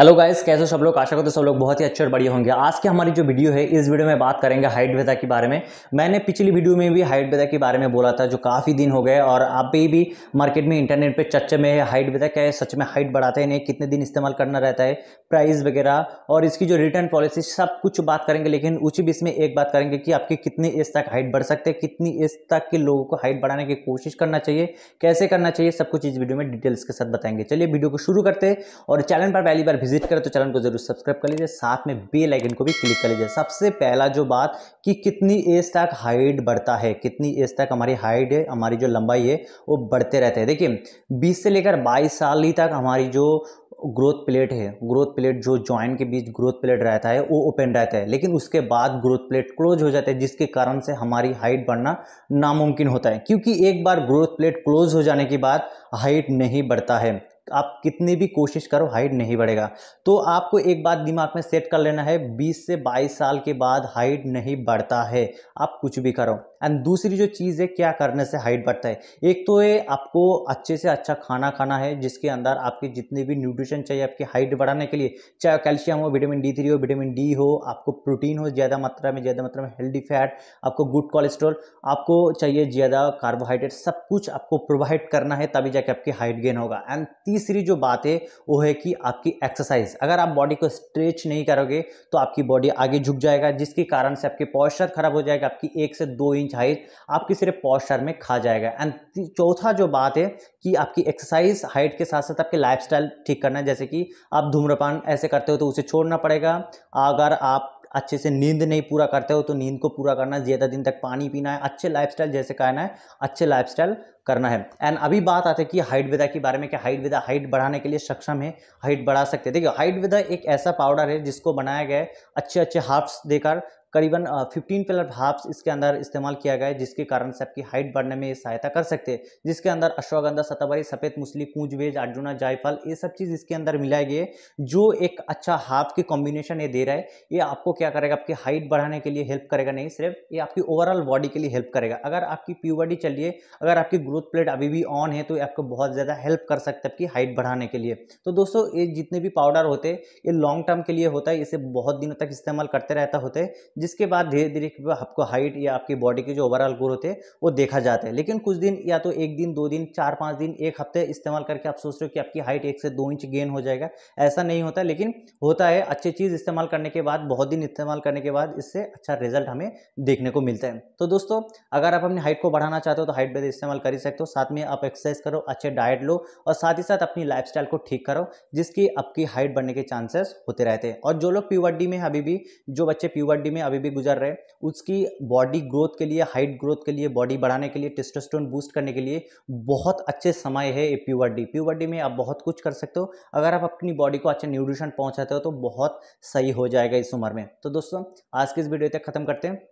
hello guys कैसे सब लोग आशा करते सब लोग बहुत ही अच्छे और बढ़िया होंगे आज की हमारी जो वीडियो है इस वीडियो में बात करेंगे हाइट वेदा के बारे में मैंने पिछली वीडियो में भी हाइट वेदा के बारे में बोला था जो काफ़ी दिन हो गए और आप भी मार्केट में इंटरनेट पे चर्चे में है हाइट वेदा क्या है सच में हाइट बढ़ाते हैं नहीं कितने दिन इस्तेमाल करना रहता है प्राइस वगैरह और इसकी जो रिटर्न पॉलिसी सब कुछ बात करेंगे लेकिन उसी बीच में एक बात करेंगे कि आपकी कितनी एज तक हाइट बढ़ सकते हैं कितनी एज तक के लोगों को हाइट बढ़ाने की कोशिश करना चाहिए कैसे करना चाहिए सब कुछ इस वीडियो में डिटेल्स के साथ बताएंगे चलिए वीडियो को शुरू करते हैं और चैनल पर पहली बार विजिट करें तो चैनल को जरूर सब्सक्राइब कर लीजिए साथ में बेल आइकन को भी क्लिक कर लीजिए सबसे पहला जो बात कि कितनी एज तक हाइट बढ़ता है कितनी एज तक हमारी हाइट है हमारी जो लंबाई है वो बढ़ते रहते हैं देखिए बीस से लेकर बाईस साल ही तक हमारी जो ग्रोथ प्लेट है ग्रोथ प्लेट जो जॉइंट के बीच ग्रोथ प्लेट रहता है वो ओपन रहता है लेकिन उसके बाद ग्रोथ प्लेट क्लोज हो जाता है जिसके कारण से हमारी हाइट बढ़ना नामुमकिन होता है क्योंकि एक बार ग्रोथ प्लेट क्लोज हो जाने के बाद हाइट नहीं बढ़ता है आप कितनी भी कोशिश करो हाइट नहीं बढ़ेगा तो आपको एक बात दिमाग में सेट कर लेना है 20 से 22 साल के बाद हाइट नहीं बढ़ता है आप कुछ भी करो एंड दूसरी जो चीज़ है क्या करने से हाइट बढ़ता है एक तो ये आपको अच्छे से अच्छा खाना खाना है जिसके अंदर आपके जितने भी न्यूट्रिशन चाहिए आपकी हाइट बढ़ाने के लिए चाहे कैल्शियम हो विटामिन डी थ्री हो विटामिन डी हो आपको प्रोटीन हो ज़्यादा मात्रा में ज़्यादा मात्रा में हेल्दी फैट आपको गुड कोलेस्ट्रॉल आपको चाहिए ज़्यादा कार्बोहाइड्रेट सब कुछ आपको प्रोवाइड करना है तभी जाके आपकी हाइट गेन होगा एंड तीसरी जो बात है वो है कि आपकी एक्सरसाइज अगर आप बॉडी को स्ट्रेच नहीं करोगे तो आपकी बॉडी आगे झुक जाएगा जिसके कारण से आपके पॉस्चर खराब हो जाएगा आपकी एक से दो इंच हाइट आपकी सिर्फ पॉस्चर में खा जाएगा एंड चौथा जो बात है कि आपकी एक्सरसाइज हाइट के साथ साथ आपके लाइफ ठीक करना है जैसे कि आप धूम्रपान ऐसे करते हो तो उसे छोड़ना पड़ेगा अगर आप अच्छे से नींद नहीं पूरा करते हो तो नींद को पूरा करना ज़्यादा दिन तक पानी पीना है अच्छे लाइफस्टाइल जैसे कहना है अच्छे लाइफस्टाइल करना है एंड अभी बात आती है कि हाइट विदा के बारे में कि हाइट विदा हाइट बढ़ाने के लिए सक्षम है हाइट बढ़ा सकते हैं देखिए हाइट विदा एक ऐसा पाउडर है जिसको बनाया गया है अच्छे अच्छे हाफ्स देकर करीबन 15 प्लस हाफ्स इसके अंदर इस्तेमाल किया गया है जिसके कारण से आपकी हाइट बढ़ने में सहायता कर सकते हैं जिसके अंदर अश्वगंधा सतावरी सफ़ेद मुसली कूंजबेज अर्जुना जायफल ये सब चीज़ इसके अंदर मिलाई गई है जो एक अच्छा हाफ की कॉम्बिनेशन ये दे रहा है ये आपको क्या करेगा आपकी हाइट बढ़ाने के लिए हेल्प करेगा नहीं सिर्फ ये आपकी ओवरऑल बॉडी के लिए हेल्प करेगा अगर आपकी प्यूबर्टी चलिए अगर आपकी ग्रोथ ग्रोथ प्लेट अभी भी ऑन है तो ये आपको बहुत ज़्यादा हेल्प कर सकता है आपकी हाइट बढ़ाने के लिए तो दोस्तों ये जितने भी पाउडर होते हैं ये लॉन्ग टर्म के लिए होता है इसे बहुत दिनों तक इस्तेमाल करते रहता होते जिसके बाद धीरे धीरे आपको हाइट या आपकी बॉडी की जो ओवरऑल ग्रोथ है वो देखा जाता है लेकिन कुछ दिन या तो एक दिन दो दिन चार पाँच दिन एक हफ्ते इस्तेमाल करके आप सोच रहे हो कि आपकी हाइट एक से दो इंच गेन हो जाएगा ऐसा नहीं होता लेकिन होता है अच्छी चीज़ इस्तेमाल करने के बाद बहुत दिन इस्तेमाल करने के बाद इससे अच्छा रिजल्ट हमें देखने को मिलता है तो दोस्तों अगर आप अपनी हाइट को बढ़ाना चाहते हो तो हाइट बेद तो इस्तेमाल कर सकते सकते हो साथ में आप एक्सरसाइज करो अच्छे डाइट लो और साथ ही साथ अपनी लाइफ को ठीक करो जिसकी आपकी हाइट बढ़ने के चांसेस होते रहते हैं और जो लोग प्यूवर्डी में अभी भी जो बच्चे प्यूवर्डी में अभी भी गुजर रहे उसकी बॉडी ग्रोथ के लिए हाइट ग्रोथ के लिए बॉडी बढ़ाने के लिए टेस्टोस्टोन बूस्ट करने के लिए बहुत अच्छे समय है ये प्यूवर्डी प्यूवर्टी में आप बहुत कुछ कर सकते हो अगर आप अपनी बॉडी को अच्छे न्यूट्रिशन पहुँचाते हो तो बहुत सही हो जाएगा इस उम्र में तो दोस्तों आज की इस वीडियो तक खत्म करते हैं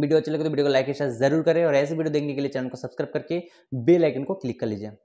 वीडियो अच्छी लगे तो वीडियो को लाइक के साथ जरूर करें और ऐसे वीडियो देखने के लिए चैनल को सब्सक्राइब करके बेल आइकन को क्लिक कर लीजिए